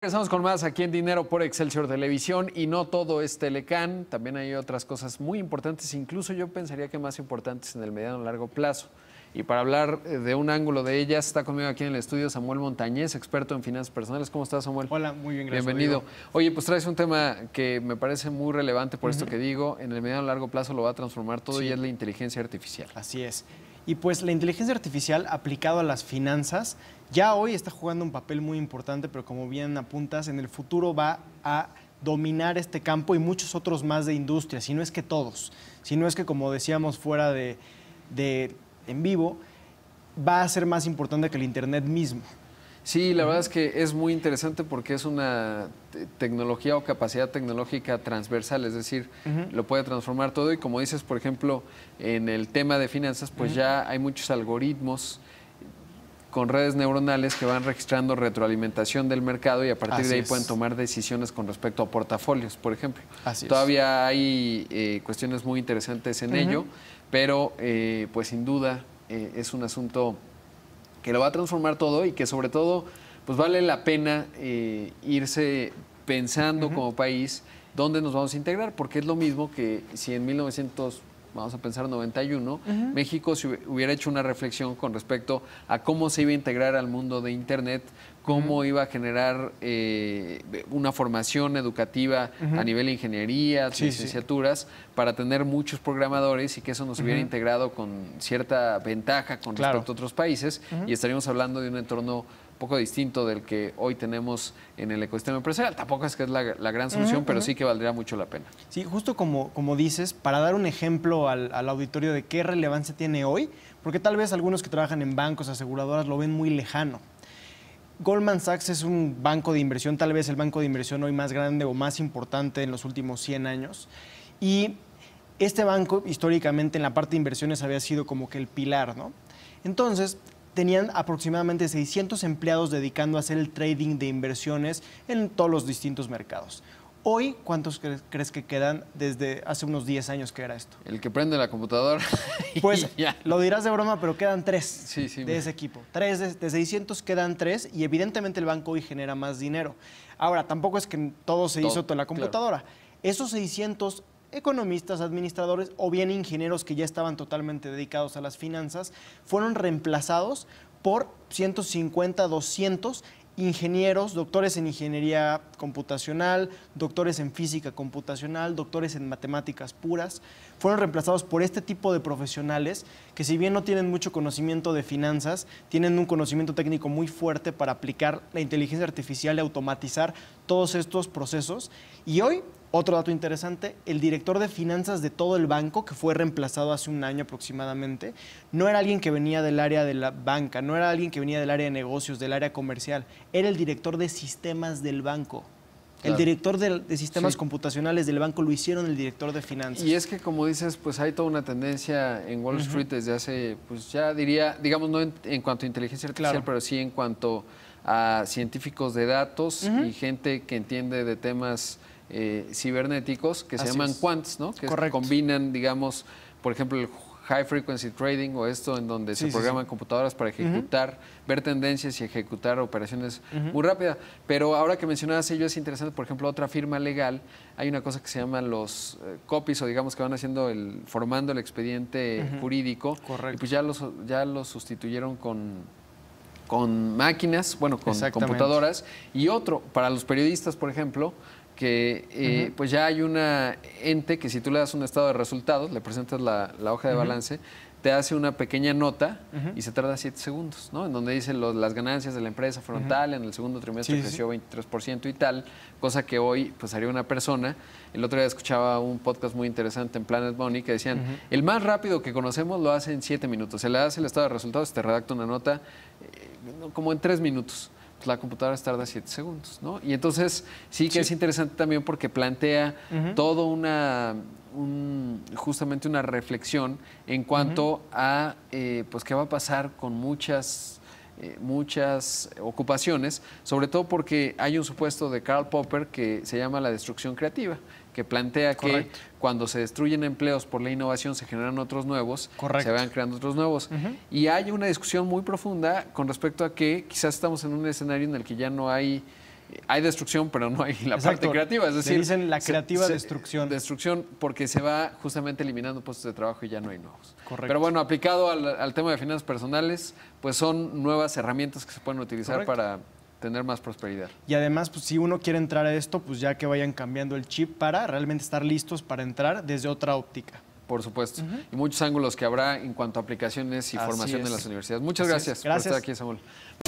Regresamos con más aquí en Dinero por Excelsior Televisión y no todo es telecan. también hay otras cosas muy importantes, incluso yo pensaría que más importantes en el mediano largo plazo. Y para hablar eh, de un ángulo de ellas, está conmigo aquí en el estudio Samuel Montañez, experto en finanzas personales. ¿Cómo estás, Samuel? Hola, muy bien, gracias. Bienvenido. Oye, pues traes un tema que me parece muy relevante por esto que digo. En el mediano largo plazo lo va a transformar todo y es la inteligencia artificial. Así es. Y pues la inteligencia artificial aplicada a las finanzas ya hoy está jugando un papel muy importante, pero como bien apuntas, en el futuro va a dominar este campo y muchos otros más de industria, si no es que todos, si no es que como decíamos fuera de, de en vivo, va a ser más importante que el Internet mismo. Sí, la verdad es que es muy interesante porque es una tecnología o capacidad tecnológica transversal, es decir, lo puede transformar todo y como dices, por ejemplo, en el tema de finanzas, pues ya hay muchos algoritmos con redes neuronales que van registrando retroalimentación del mercado y a partir de ahí pueden tomar decisiones con respecto a portafolios, por ejemplo. Así Todavía hay eh, cuestiones muy interesantes en ello, pero eh, pues sin duda eh, es un asunto que lo va a transformar todo y que sobre todo pues vale la pena eh, irse pensando como país dónde nos vamos a integrar, porque es lo mismo que si en 1900 vamos a pensar 91, México si hubiera hecho una reflexión con respecto a cómo se iba a integrar al mundo de Internet, cómo iba a generar eh, una formación educativa a nivel de ingeniería, licenciaturas, para tener muchos programadores y que eso nos hubiera integrado con cierta ventaja con respecto a otros países y estaríamos hablando de un entorno poco distinto del que hoy tenemos en el ecosistema empresarial. Tampoco es que es la, gran solución, pero sí que valdría mucho la pena. Sí, justo como, como dices, para dar un ejemplo al, al, auditorio de qué relevancia tiene hoy, porque tal vez algunos que trabajan en bancos, aseguradoras, lo ven muy lejano. Goldman Sachs es un banco de inversión, tal vez el banco de inversión hoy más grande o más importante en los últimos 100 años. Y este banco históricamente en la parte de inversiones había sido como que el pilar, ¿no? Entonces, tenían aproximadamente 600 empleados dedicando a hacer el trading de inversiones en todos los distintos mercados. Hoy, ¿cuántos crees que quedan desde hace unos 10 años que era esto? El que prende la computadora. pues lo dirás de broma, pero quedan tres de ese equipo. Tres de, 600 quedan tres y evidentemente el banco hoy genera más dinero. Ahora, tampoco es que todo se hizo toda la computadora. Esos 600 economistas, administradores o bien ingenieros que ya estaban totalmente dedicados a las finanzas, fueron reemplazados por 150, 200 ingenieros, doctores en ingeniería computacional, doctores en física computacional, doctores en matemáticas puras, fueron reemplazados por este tipo de profesionales que si bien no tienen mucho conocimiento de finanzas, tienen un conocimiento técnico muy fuerte para aplicar la inteligencia artificial y automatizar todos estos procesos. Y hoy otro dato interesante, el director de finanzas de todo el banco, que fue reemplazado hace un año aproximadamente, no era alguien que venía del área de la banca, no era alguien que venía del área de negocios, del área comercial, era el director de sistemas del banco. El director de, sistemas computacionales del banco lo hicieron el director de finanzas. Y es que como dices, pues hay toda una tendencia en Wall Street desde hace, pues ya diría, digamos no en, cuanto a inteligencia artificial, pero sí en cuanto a científicos de datos y gente que entiende de temas eh, cibernéticos que se llaman quants, ¿no? Que combinan, digamos, por ejemplo, el high frequency trading o esto en donde se programan computadoras para ejecutar, ver tendencias y ejecutar operaciones muy rápidas. Pero ahora que mencionabas ello es interesante, por ejemplo, otra firma legal, hay una cosa que se llama los eh, copies o digamos que van haciendo el formando el expediente jurídico Correcto. y pues ya los ya los sustituyeron con con máquinas, bueno, con computadoras y otro para los periodistas, por ejemplo, que eh, pues ya hay una ente que si tú le das un estado de resultados, le presentas la, hoja de balance, te hace una pequeña nota y se tarda siete segundos, ¿no? En donde dice los, las ganancias de la empresa frontal, en el segundo trimestre creció 23% y tal, cosa que hoy pues haría una persona. El otro día escuchaba un podcast muy interesante en Planet Money que decían, el más rápido que conocemos lo hace en siete minutos, se le hace el estado de resultados, te redacta una nota eh, como en tres minutos la computadora tarda siete segundos, ¿no? Y entonces sí que es interesante también porque plantea todo una, justamente una reflexión en cuanto a, eh, pues, qué va a pasar con muchas, eh, muchas ocupaciones, sobre todo porque hay un supuesto de Karl Popper que se llama la destrucción creativa que plantea que cuando se destruyen empleos por la innovación se generan otros nuevos, se van creando otros nuevos. Y hay una discusión muy profunda con respecto a que quizás estamos en un escenario en el que ya no hay hay destrucción, pero no hay la parte creativa. Es decir, dicen la creativa destrucción. Destrucción porque se va justamente eliminando puestos de trabajo y ya no hay nuevos. Correcto. Pero bueno, aplicado al, tema de finanzas personales, pues son nuevas herramientas que se pueden utilizar para tener más prosperidad. Y además, pues si uno quiere entrar a esto, pues ya que vayan cambiando el chip para realmente estar listos para entrar desde otra óptica. Por supuesto. Y muchos ángulos que habrá en cuanto a aplicaciones y formación en las universidades. Muchas gracias, gracias, por estar aquí, Samuel.